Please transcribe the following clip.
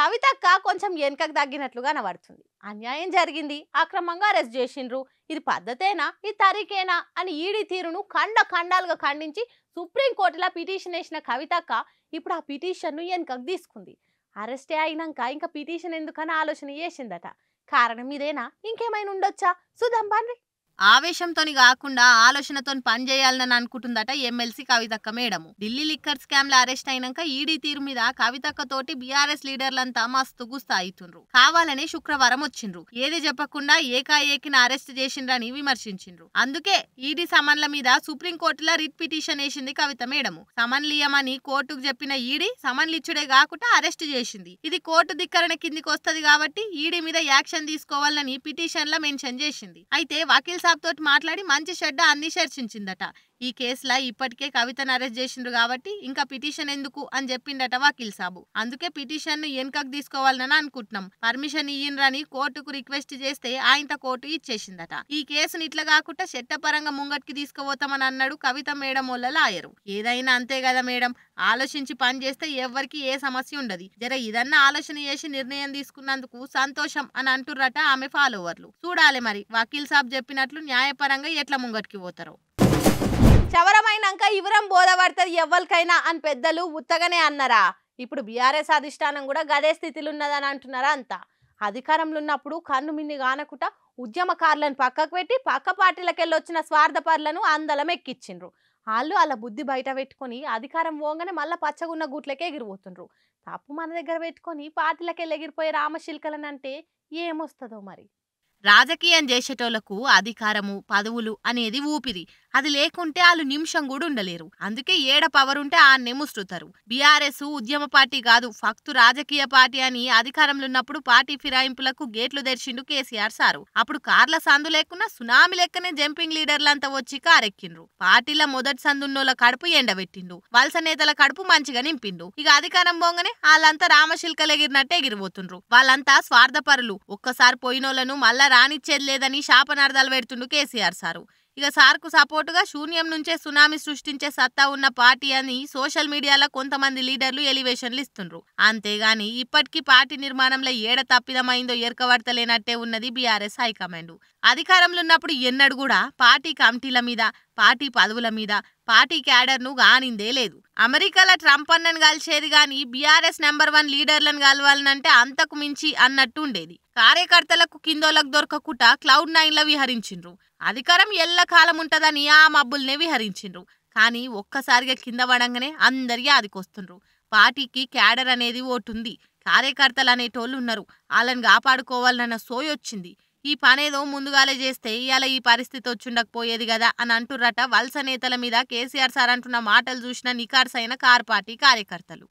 కవితక్క కొంచెం వెనుకకు తగ్గినట్లుగా కనబడుతుంది అన్యాయం జరిగింది అక్రమంగా అరెస్ట్ చేసిండ్రు ఇది పద్ధతేనా ఇది తరికేనా అని ఈడీ తీరును ఖండ ఖండాలుగా ఖండించి సుప్రీంకోర్టులో పిటిషన్ వేసిన కవితక్క ఇప్పుడు ఆ పిటిషన్ను వెనుకకు తీసుకుంది అరెస్టే అయినాక ఇంకా పిటిషన్ ఎందుకని ఆలోచన చేసిందట కారణం ఇదేనా ఇంకేమైనా ఉండొచ్చా చూద్దాం పండ్రి ఆవేశంతోని కాకుండా ఆలోచనతో పనిచేయాలని అనుకుంటుందట ఎమ్మెల్సీ కవితక్క మేడము ఢిల్లీ లిక్కర్ స్కామ్ లో అరెస్ట్ అయినాక ఈడీ తీరు మీద కవితక్క తోటి బీఆర్ఎస్ లీడర్లంతా మస్తు గుస్తాయితుండ్రు కావాలని శుక్రవారం వచ్చిండ్రు ఏది చెప్పకుండా ఏకాఏకిని అరెస్ట్ చేసిండ్రని విమర్శించిండ్రు అందుకే ఈడీ సమన్ల మీద సుప్రీంకోర్టులో రిట్ పిటిషన్ వేసింది కవిత మేడము సమన్లియమని కోర్టుకు చెప్పిన ఈడీ సమన్లు ఇచ్చుడే కాకుండా అరెస్ట్ చేసింది ఇది కోర్టు ధిక్కరణ కిందికి వస్తుంది కాబట్టి ఈడీ మీద యాక్షన్ తీసుకోవాలని పిటిషన్ల మెన్షన్ చేసింది అయితే వకీల్ సాబ్ తోటి మాట్లాడి మంచి షెడ్ అన్ని చర్చించిందట ఈ కేసులో ఇప్పటికే కవితను అరెస్ట్ చేసిండ్రు కాబట్టి ఇంకా పిటిషన్ ఎందుకు అని చెప్పిండట వకీల్ సాబు అందుకే పిటిషన్ ను వెనుకకు తీసుకోవాలని అనుకుంటున్నాం పర్మిషన్ ఇయ్యనరని కోర్టుకు రిక్వెస్ట్ చేస్తే ఆయన కోర్టు ఇచ్చేసిందట ఈ కేసును ఇట్లా కాకుండా చట్టపరంగా ముంగట్కి తీసుకుపోతామని అన్నాడు కవిత మేడం వల్ల లాయరు ఏదైనా అంతే కదా మేడం ఆలోచించి పని చేస్తే ఎవరికి ఏ సమస్య ఉండదు జర ఇదన్నా ఆలోచన చేసి నిర్ణయం తీసుకున్నందుకు సంతోషం అని అంటుర్రట ఆమె ఫాలోవర్లు చూడాలి మరి వకీల్ సాబ్ చెప్పినట్లు న్యాయపరంగా ఎట్లా ముంగట్కి పోతారో చవరమైనాక ఇవరం బోధపడుతుంది ఎవ్వరికైనా అని పెద్దలు ఉత్తగానే అన్నారా ఇప్పుడు బీఆర్ఎస్ అధిష్టానం కూడా గదే స్థితిలో ఉన్నదని అంటున్నారా అంతా అధికారంలో ఉన్నప్పుడు కన్ను మిన్ని కానకుండా ఉద్యమకారులను పక్కకు పెట్టి పక్క పార్టీలకెళ్ళి వచ్చిన స్వార్థపరులను అందలం ఎక్కిచ్చిండ్రు వాళ్ళు అలా బుద్ధి బయట పెట్టుకొని అధికారం పోగానే మళ్ళీ పచ్చగున్న గూట్లకే ఎగిరిపోతుండ్రు తప్పు మన దగ్గర పెట్టుకొని పార్టీలకెళ్ళి ఎగిరిపోయే రామశిల్కలనంటే ఏమొస్తుందో మరి రాజకీయం చేసేటోళ్లకు అధికారము పదవులు అనేది ఊపిరి అది లేకుంటే వాళ్ళు నిమిషం కూడా ఉండలేరు అందుకే ఏడ పవర్ ఉంటే ఆ నెముస్తుతారు బీఆర్ఎస్ ఉద్యమ పార్టీ కాదు ఫక్తు రాజకీయ పార్టీ అని అధికారంలో ఉన్నప్పుడు పార్టీ ఫిరాయింపులకు గేట్లు తెరిచిండు కేసీఆర్ సారు అప్పుడు కార్ల సందు లేకున్నా సునామి లెక్కనే జంపింగ్ లీడర్లంతా వచ్చి కారెక్కిండ్రు పార్టీల మొదటి సందున్నోళ్ళ కడుపు ఎండబెట్టిండు వలస నేతల కడుపు మంచిగా నింపిండు ఇక అధికారం పోగానే వాళ్ళంతా ఎగిరినట్టే ఎగిరిపోతుండ్రు వాళ్ళంతా స్వార్థపరులు ఒక్కసారి పోయినోళ్లను మళ్ళా రానిచ్చేది లేదని శాపనార్థాలు పెడుతుండు కేసీఆర్ సారు ఇక సార్కు సపోర్టుగా శూన్యం నుంచే సునామీ సృష్టించే సత్తా ఉన్న పార్టీ అని సోషల్ మీడియాలో కొంతమంది లీడర్లు ఎలివేషన్లు ఇస్తుండ్రు అంతేగాని ఇప్పటికీ పార్టీ నిర్మాణంలో ఏడ తప్పిదమైందో ఎరకబడతలేనట్టే ఉన్నది బీఆర్ఎస్ హైకమాండ్ అధికారంలో ఉన్నప్పుడు ఎన్నడూ కూడా పార్టీ కమిటీల మీద పార్టీ పదవుల మీద పార్టీ క్యాడర్ను గానిందే లేదు అమెరికాలో ట్రంప్ అన్నను కలిసేది కానీ బీఆర్ఎస్ నెంబర్ వన్ లీడర్లను కలవాలనంటే అంతకు మించి అన్నట్టు ఉండేది కార్యకర్తలకు కిందోలకు దొరకకుండా క్లౌడ్ నైన్లో విహరించిండ్రు అధికారం ఎల్ల కాలం ఉంటుందని ఆ మబ్బుల్నే విహరించిండ్రు కానీ ఒక్కసారిగా కింద పడంగానే అందరికీ ఆదికొస్తుండ్రు పార్టీకి క్యాడర్ అనేది ఓటుంది కార్యకర్తలు అనేటోళ్ళు ఉన్నారు వాళ్ళని కాపాడుకోవాలన్న సోయొచ్చింది ఈ పనేదో ముందుగాలే చేస్తే ఇవాళ ఈ పరిస్థితి వచ్చుండకపోయేది కదా అని అంటుర్రట వలస నేతల మీద కేసీఆర్ సార్ అంటున్న మాటలు చూసిన కార్ పార్టీ కార్యకర్తలు